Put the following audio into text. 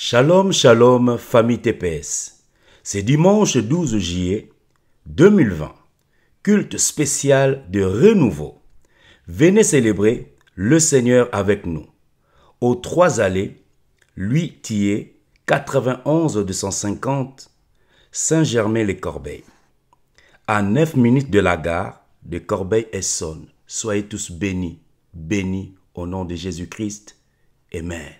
Shalom, shalom, famille TPS. C'est dimanche 12 juillet 2020, culte spécial de renouveau. Venez célébrer le Seigneur avec nous. Aux trois allées, lui 91 250, Saint-Germain-les-Corbeilles. À 9 minutes de la gare de Corbeil-Essonne, soyez tous bénis, bénis au nom de Jésus-Christ. Amen.